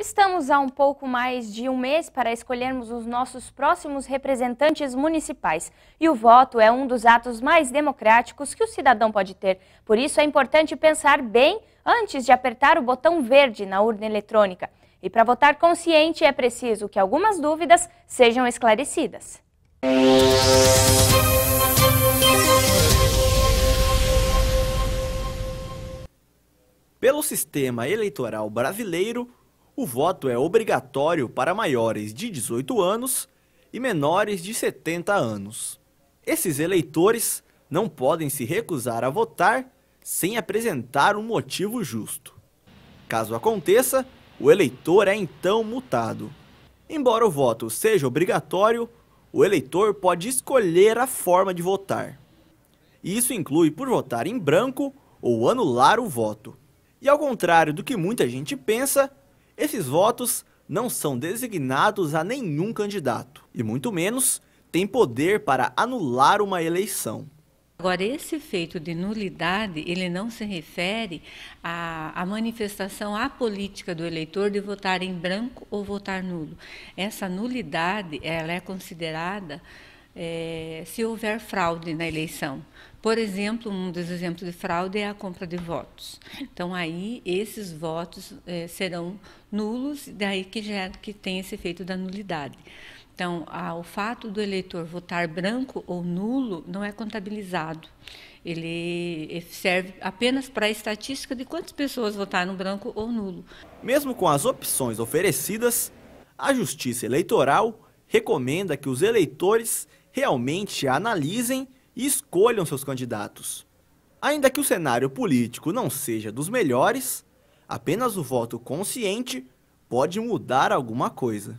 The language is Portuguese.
Estamos há um pouco mais de um mês para escolhermos os nossos próximos representantes municipais. E o voto é um dos atos mais democráticos que o cidadão pode ter. Por isso, é importante pensar bem antes de apertar o botão verde na urna eletrônica. E para votar consciente, é preciso que algumas dúvidas sejam esclarecidas. Pelo sistema eleitoral brasileiro, o voto é obrigatório para maiores de 18 anos e menores de 70 anos. Esses eleitores não podem se recusar a votar sem apresentar um motivo justo. Caso aconteça, o eleitor é então mutado. Embora o voto seja obrigatório, o eleitor pode escolher a forma de votar. Isso inclui por votar em branco ou anular o voto. E ao contrário do que muita gente pensa, esses votos não são designados a nenhum candidato, e muito menos tem poder para anular uma eleição. Agora, esse feito de nulidade, ele não se refere à, à, manifestação apolítica do eleitor de votar em branco ou votar nulo. Essa nulidade, ela é considerada é, se houver fraude na eleição. Por exemplo, um dos exemplos de fraude é a compra de votos. Então, aí, esses votos é, serão nulos, daí que, gera, que tem esse efeito da nulidade. Então, a, o fato do eleitor votar branco ou nulo não é contabilizado. Ele serve apenas para a estatística de quantas pessoas votaram branco ou nulo. Mesmo com as opções oferecidas, a Justiça Eleitoral recomenda que os eleitores realmente analisem e escolham seus candidatos. Ainda que o cenário político não seja dos melhores, apenas o voto consciente pode mudar alguma coisa.